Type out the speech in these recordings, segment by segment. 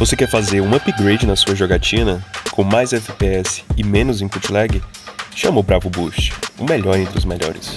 Você quer fazer um upgrade na sua jogatina com mais FPS e menos input lag? Chama o Bravo Boost, o melhor entre os melhores.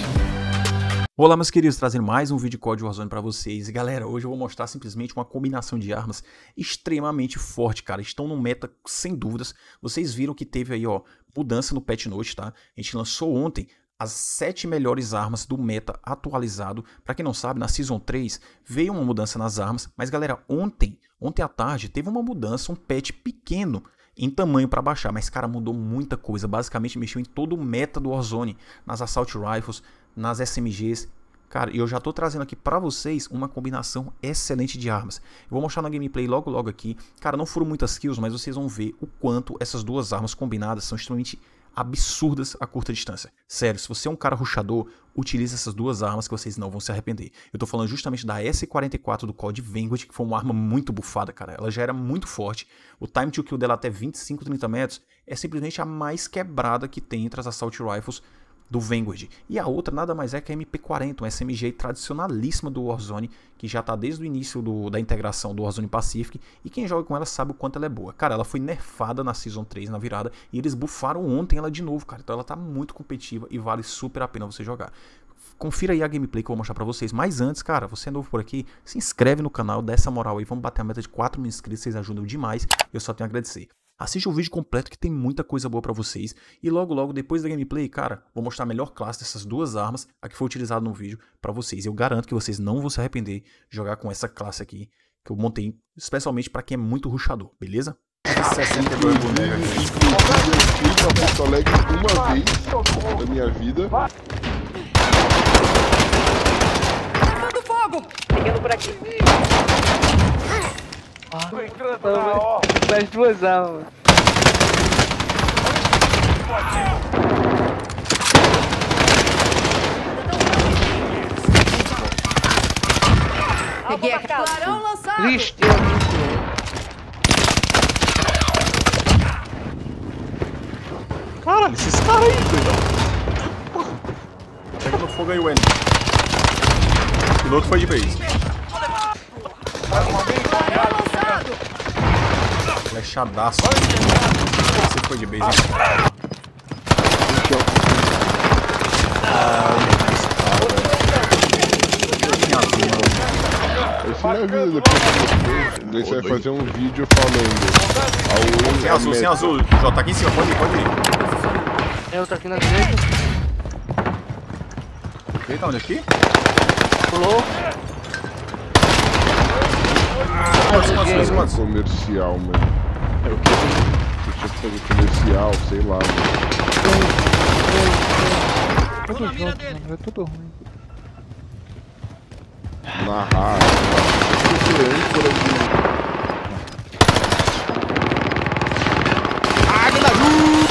Olá meus queridos, trazendo mais um vídeo de Código Warzone para vocês. E galera, hoje eu vou mostrar simplesmente uma combinação de armas extremamente forte, cara. Estão no meta sem dúvidas. Vocês viram que teve aí, ó, mudança no patch note, tá? A gente lançou ontem as 7 melhores armas do meta atualizado. Para quem não sabe, na Season 3 veio uma mudança nas armas, mas galera, ontem, ontem à tarde, teve uma mudança, um patch pequeno em tamanho para baixar, mas cara, mudou muita coisa, basicamente mexeu em todo o meta do Warzone, nas Assault Rifles, nas SMGs, Cara, eu já estou trazendo aqui para vocês uma combinação excelente de armas. Eu vou mostrar na gameplay logo logo aqui. Cara, não foram muitas kills, mas vocês vão ver o quanto essas duas armas combinadas são extremamente absurdas a curta distância. Sério, se você é um cara ruxador, utilize essas duas armas que vocês não vão se arrepender. Eu tô falando justamente da S-44 do COD Vanguard, que foi uma arma muito bufada, cara. Ela já era muito forte. O time to kill dela até 25, 30 metros é simplesmente a mais quebrada que tem entre as assault rifles do Vanguard. E a outra nada mais é que a MP40, um SMG tradicionalíssima do Warzone, que já está desde o início do, da integração do Warzone Pacific, e quem joga com ela sabe o quanto ela é boa. Cara, ela foi nerfada na Season 3, na virada, e eles bufaram ontem ela de novo, cara. Então ela está muito competitiva e vale super a pena você jogar. Confira aí a gameplay que eu vou mostrar pra vocês. Mas antes, cara, você é novo por aqui, se inscreve no canal, dá essa moral aí. Vamos bater a meta de 4 mil inscritos, vocês ajudam demais. Eu só tenho a agradecer. Assista o vídeo completo que tem muita coisa boa para vocês. E logo logo depois da gameplay, cara, vou mostrar a melhor classe dessas duas armas, a que foi utilizada no vídeo para vocês. Eu garanto que vocês não vão se arrepender de jogar com essa classe aqui que eu montei especialmente para quem é muito ruxador, beleza? 60 bonecas. Eu Alegre uma vez na minha vida. Pegando por aqui. Ah, Tô entrando tô na duas almas. Peguei a clarão lançado. Triste. Caralho, esses caras aí, doidão. Pega no fogo aí, Wendy. O piloto foi de vez. Mais uma vez, Flechadaço. Você foi de base. Ah. Isso não é vida, Daí você vai fazer um vídeo falando. sem azul, sem azul. J tá aqui em cima, pode ir, pode ir. É, eu, tô aqui na direita. Ele tá onde aqui? Pulou. Ah, comercial, mano eu tinha que fazer comercial, sei lá. Tô na mira dele! É tudo ruim. na procurando por aqui. Água da luz!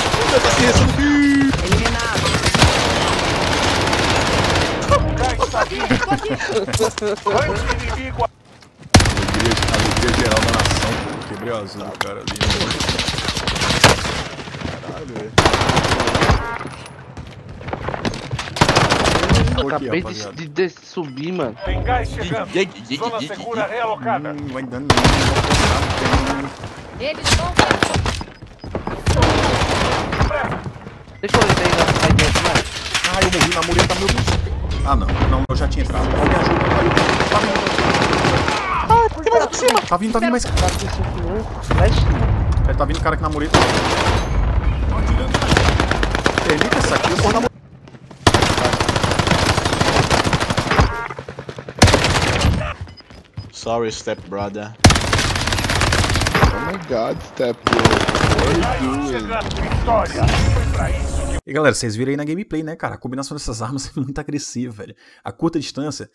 Eu Eliminado! O cara está vindo! Antes inimigo! olho azul do cara ali. Caralho, velho. Acabei de, de, de, subir, mano. Tem gás chegando. Zona segura realocada. Hum, vai dando. Eles vão Deixa eu entrar ainda sai dentro, mano. Ah, eu morri na mureta, meu Deus. Ah, não. Não, eu já tinha entrado. Me ajuda. Tá por cima. Tá vindo, tá vindo mais. Tá né? Ele tá vindo cara aqui na mureta. Permita essa aqui, eu vou mureta. Sorry, step brother. Oh my god, step brother. E galera, vocês viram aí na gameplay, né, cara? A combinação dessas armas é muito agressiva, velho. A curta distância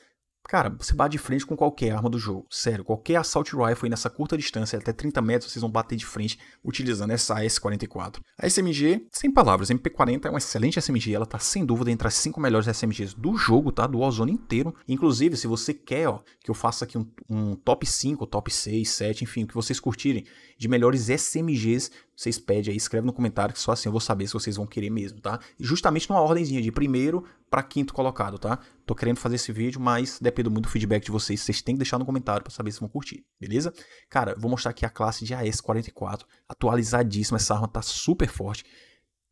Cara, você bate de frente com qualquer arma do jogo. Sério, qualquer assault rifle nessa curta distância, até 30 metros, vocês vão bater de frente utilizando essa s 44 A SMG, sem palavras, MP40 é uma excelente SMG, ela tá sem dúvida entre as 5 melhores SMGs do jogo, tá? Do ozone inteiro. Inclusive, se você quer, ó, que eu faça aqui um, um top 5, top 6, 7, enfim, o que vocês curtirem de melhores SMGs vocês pedem aí, escreve no comentário que só assim eu vou saber se vocês vão querer mesmo, tá? E justamente numa ordemzinha de primeiro para quinto colocado, tá? Tô querendo fazer esse vídeo, mas dependo muito do feedback de vocês. Vocês têm que deixar no comentário para saber se vão curtir, beleza? Cara, vou mostrar aqui a classe de AS-44, atualizadíssima. Essa arma tá super forte.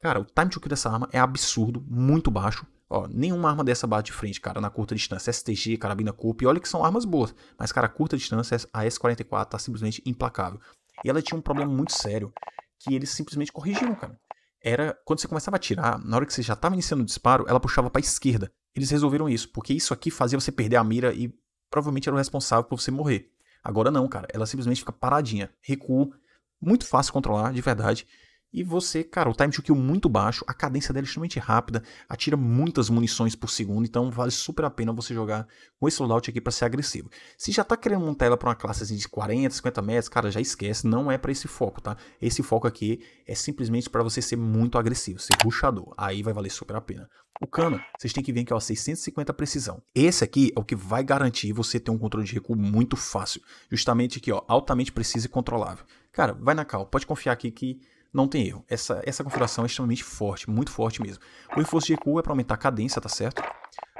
Cara, o time to kill dessa arma é absurdo, muito baixo. Ó, nenhuma arma dessa bate de frente, cara, na curta distância. STG, carabina Coupe, olha que são armas boas. Mas, cara, curta distância, a S-44 tá simplesmente implacável. E ela tinha um problema muito sério, que eles simplesmente corrigiram, cara. Era quando você começava a atirar, na hora que você já estava iniciando o disparo, ela puxava para a esquerda. Eles resolveram isso, porque isso aqui fazia você perder a mira e provavelmente era o responsável por você morrer. Agora não, cara. Ela simplesmente fica paradinha, recua, muito fácil controlar, de verdade. E você, cara, o time to kill muito baixo, a cadência dela é extremamente rápida, atira muitas munições por segundo, então vale super a pena você jogar com esse loadout aqui para ser agressivo. Se já tá querendo montar ela para uma classe assim, de 40, 50 metros, cara, já esquece, não é para esse foco, tá? Esse foco aqui é simplesmente para você ser muito agressivo, ser ruxador, aí vai valer super a pena. O cano, vocês têm que ver que é 650 precisão. Esse aqui é o que vai garantir você ter um controle de recuo muito fácil, justamente aqui, ó, altamente preciso e controlável. Cara, vai na cal, pode confiar aqui que não tem erro. Essa, essa configuração é extremamente forte, muito forte mesmo. O reforço de recuo é para aumentar a cadência, tá certo?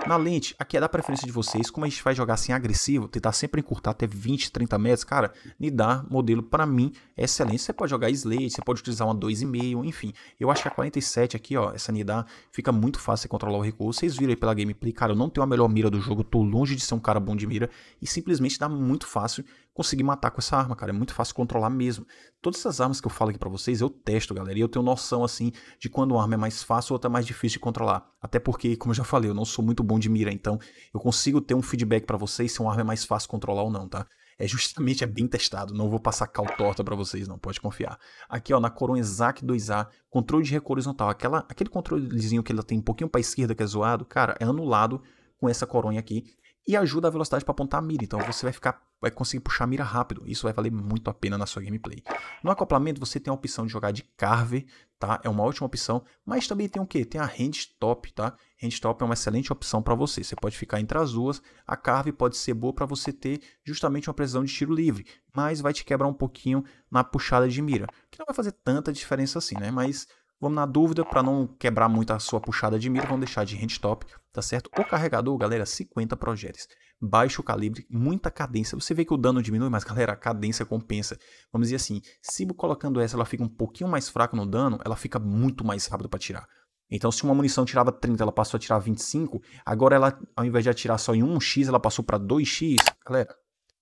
Na lente, aqui é da preferência de vocês, como a gente vai jogar assim agressivo, tentar sempre encurtar até 20, 30 metros, cara, Nidar, modelo para mim é excelente. Você pode jogar slate, você pode utilizar uma 2,5, enfim. Eu acho que a 47 aqui, ó, essa Nidar, fica muito fácil você controlar o recuo. Vocês viram aí pela gameplay, cara, eu não tenho a melhor mira do jogo, tô longe de ser um cara bom de mira e simplesmente dá muito fácil conseguir matar com essa arma, cara. É muito fácil controlar mesmo. Todas essas armas que eu falo aqui para vocês, eu testo, galera, e eu tenho noção assim de quando uma arma é mais fácil ou outra é mais difícil de controlar. Até porque, como eu já falei, eu não sou muito bom de mira, então eu consigo ter um feedback para vocês se uma arma é mais fácil controlar ou não, tá? É justamente, é bem testado, não vou passar cal torta para vocês, não, pode confiar. Aqui, ó, na Coron Exact 2A, controle de recuo horizontal, aquela, aquele controlezinho que ela tem um pouquinho para esquerda que é zoado, cara, é anulado com essa coronha aqui, e ajuda a velocidade para apontar a mira. Então você vai ficar vai conseguir puxar a mira rápido. Isso vai valer muito a pena na sua gameplay. No acoplamento você tem a opção de jogar de carve, tá? É uma ótima opção, mas também tem o que? Tem a handstop, tá? Handstop é uma excelente opção para você. Você pode ficar entre as duas. A carve pode ser boa para você ter justamente uma precisão de tiro livre, mas vai te quebrar um pouquinho na puxada de mira, que não vai fazer tanta diferença assim, né? Mas Vamos na dúvida, para não quebrar muito a sua puxada de mira, vamos deixar de top, tá certo? O carregador, galera, 50 projéteis. Baixo calibre, muita cadência. Você vê que o dano diminui, mas, galera, a cadência compensa. Vamos dizer assim, se colocando essa ela fica um pouquinho mais fraca no dano, ela fica muito mais rápida para tirar. Então, se uma munição tirava 30, ela passou a tirar 25, agora ela, ao invés de atirar só em 1x, ela passou para 2x. Galera,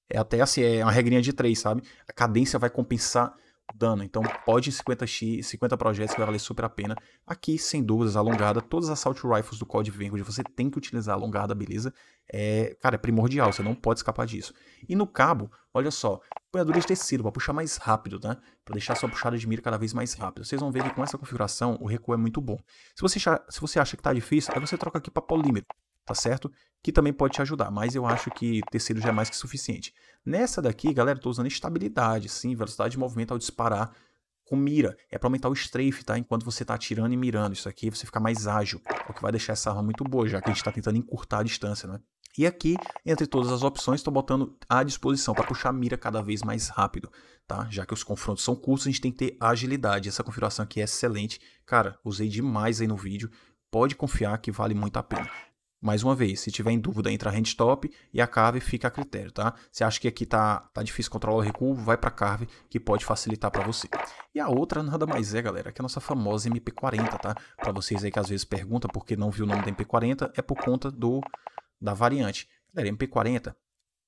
é até assim, é uma regrinha de 3, sabe? A cadência vai compensar dano. Então pode 50x, 50 projetos que vai valer super a pena. Aqui, sem dúvidas, alongada. Todas as assault rifles do COD Vanguard você tem que utilizar alongada, beleza? É, cara, é primordial, você não pode escapar disso. E no cabo, olha só, punhadura de tecido para puxar mais rápido, né? Para deixar sua puxada de mira cada vez mais rápida. Vocês vão ver que com essa configuração o recuo é muito bom. Se você, se você acha que tá difícil, aí você troca aqui para polímero tá certo? Que também pode te ajudar, mas eu acho que terceiro já é mais que suficiente. Nessa daqui, galera, estou usando estabilidade, sim, velocidade de movimento ao disparar com mira. É para aumentar o strafe, tá? Enquanto você tá atirando e mirando. Isso aqui você fica mais ágil, o que vai deixar essa arma muito boa, já que a gente está tentando encurtar a distância, né? E aqui, entre todas as opções, estou botando à disposição para puxar a mira cada vez mais rápido, tá? Já que os confrontos são curtos, a gente tem que ter agilidade. Essa configuração aqui é excelente. Cara, usei demais aí no vídeo. Pode confiar que vale muito a pena. Mais uma vez, se tiver em dúvida, entra a top e a carve fica a critério, tá? Se acha que aqui tá, tá difícil controlar o recuo, vai para carve que pode facilitar para você. E a outra nada mais é, galera, que é a nossa famosa MP40, tá? Para vocês aí que às vezes perguntam por que não viu o nome da MP40, é por conta do da variante. Galera, MP40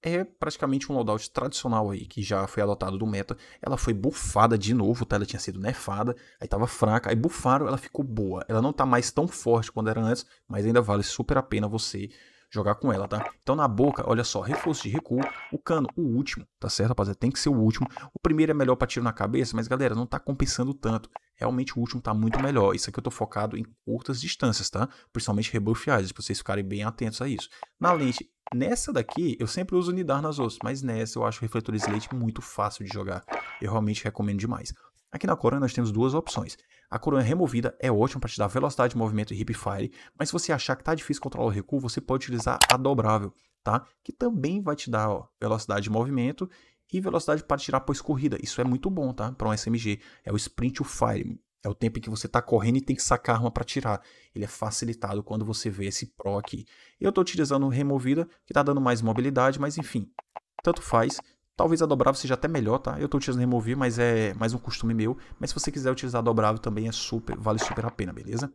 é praticamente um loadout tradicional aí, que já foi adotado do meta. Ela foi bufada de novo, tá? Ela tinha sido nerfada, aí tava fraca, aí bufaram, ela ficou boa. Ela não tá mais tão forte quanto era antes, mas ainda vale super a pena você jogar com ela, tá? Então na boca, olha só, reforço de recuo, o cano, o último, tá certo, rapaziada? Tem que ser o último. O primeiro é melhor para tiro na cabeça, mas galera, não tá compensando tanto. Realmente o último tá muito melhor. Isso aqui eu tô focado em curtas distâncias, tá? Principalmente rebufiagens, pra vocês ficarem bem atentos a isso. Na lente, Nessa daqui, eu sempre uso Nidar nas outras, mas nessa eu acho Refletor Slate muito fácil de jogar. Eu realmente recomendo demais. Aqui na Coroa nós temos duas opções. A coroa removida é ótima para te dar velocidade, de movimento e hip fire, mas se você achar que está difícil controlar o recuo, você pode utilizar a dobrável, tá? Que também vai te dar ó, velocidade de movimento e velocidade para tirar pós corrida. Isso é muito bom, tá? Para um SMG. É o sprint o fire. É o tempo em que você está correndo e tem que sacar arma para tirar. Ele é facilitado quando você vê esse pro aqui. Eu estou utilizando o removida, que está dando mais mobilidade, mas enfim, tanto faz. Talvez a dobrável seja até melhor, tá? Eu estou utilizando remover, mas é mais um costume meu. Mas se você quiser utilizar a dobrável também, é super, vale super a pena, beleza?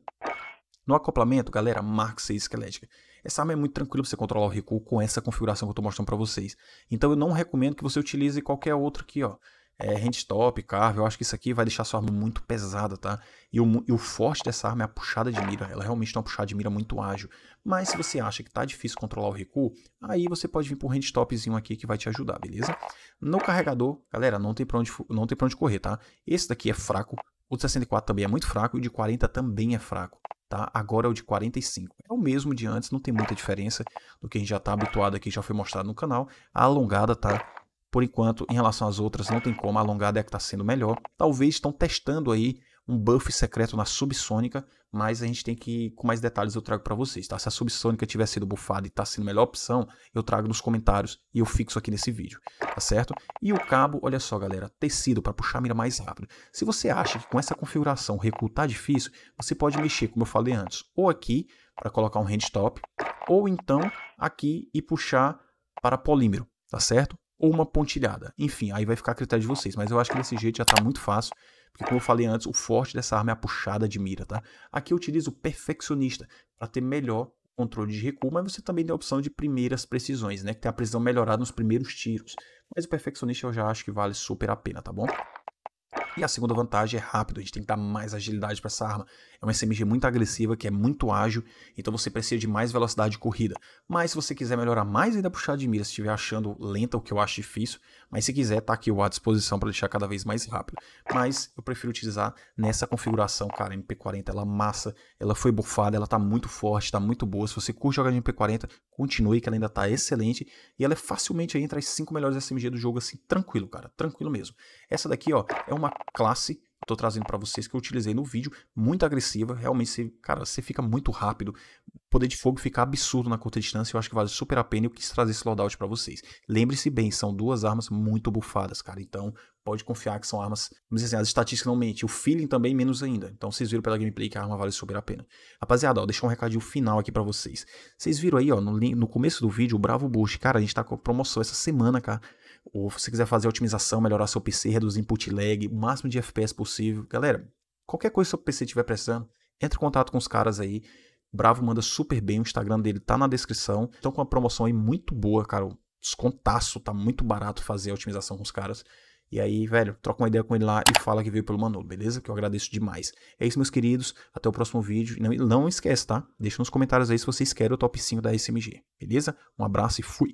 No acoplamento, galera, Mark 6 esquelética. Essa arma é muito tranquila para você controlar o recuo com essa configuração que eu estou mostrando para vocês. Então eu não recomendo que você utilize qualquer outro aqui, ó é, handstop, carve. Eu acho que isso aqui vai deixar sua arma muito pesada, tá? E o, e o forte dessa arma é a puxada de mira. Ela realmente tem uma puxada de mira muito ágil. Mas se você acha que tá difícil controlar o recuo, aí você pode vir para um handstopzinho aqui que vai te ajudar, beleza? No carregador, galera, não tem para onde, não tem pra onde correr, tá? Esse daqui é fraco. O de 64 também é muito fraco e o de 40 também é fraco. Tá? Agora é o de 45. É o mesmo de antes, não tem muita diferença do que a gente já está habituado aqui, já foi mostrado no canal. A alongada tá por enquanto, em relação às outras, não tem como, a alongada é a que está sendo melhor. Talvez estão testando aí um buff secreto na subsônica, mas a gente tem que, com mais detalhes eu trago para vocês, tá? Se a subsônica tiver sido bufada e tá sendo a melhor opção, eu trago nos comentários e eu fixo aqui nesse vídeo, tá certo? E o cabo, olha só galera, tecido para puxar a mira mais rápido. Se você acha que com essa configuração recrutar tá difícil, você pode mexer, como eu falei antes, ou aqui para colocar um handstop, ou então aqui e puxar para polímero, tá certo? ou uma pontilhada. Enfim, aí vai ficar a critério de vocês, mas eu acho que desse jeito já está muito fácil, porque como eu falei antes, o forte dessa arma é a puxada de mira, tá? Aqui eu utilizo o perfeccionista para ter melhor controle de recuo, mas você também tem a opção de primeiras precisões, né? Que tem a precisão melhorada nos primeiros tiros. Mas o perfeccionista eu já acho que vale super a pena, tá bom? E a segunda vantagem é rápido, a gente tem que dar mais agilidade para essa arma. É uma SMG muito agressiva, que é muito ágil, então você precisa de mais velocidade de corrida. Mas se você quiser melhorar mais ainda a puxada de mira, se estiver achando lenta, o que eu acho difícil, mas se quiser, tá aqui eu à disposição para deixar cada vez mais rápido. Mas eu prefiro utilizar nessa configuração, cara, MP40, ela é massa, ela foi bufada, ela tá muito forte, tá muito boa. Se você curte jogar de MP40, continue que ela ainda tá excelente e ela é facilmente entre as 5 melhores SMG do jogo assim, tranquilo, cara, tranquilo mesmo. Essa daqui, ó, é uma classe estou trazendo para vocês que eu utilizei no vídeo, muito agressiva, realmente, você, cara, você fica muito rápido, poder de fogo fica absurdo na curta distância, eu acho que vale super a pena e eu quis trazer esse loadout para vocês. Lembre-se bem, são duas armas muito bufadas, cara, então pode confiar que são armas, mas assim, as estatísticas não mentem, o feeling também menos ainda, então vocês viram pela gameplay que a arma vale super a pena. Rapaziada, ó, deixa um recadinho final aqui para vocês. Vocês viram aí, ó, no, no começo do vídeo, o Bravo Bush cara, a gente tá com promoção essa semana, cara, ou se você quiser fazer otimização, melhorar seu PC, reduzir input lag, o máximo de FPS possível. Galera, qualquer coisa que seu PC estiver precisando, entre em contato com os caras aí. Bravo manda super bem, o Instagram dele tá na descrição. Estão com uma promoção aí muito boa, cara. descontaço, tá muito barato fazer a otimização com os caras. E aí, velho, troca uma ideia com ele lá e fala que veio pelo Manolo, beleza? Que eu agradeço demais. É isso, meus queridos. Até o próximo vídeo. Não, não esquece, tá? Deixa nos comentários aí se vocês querem o top 5 da SMG, beleza? Um abraço e fui!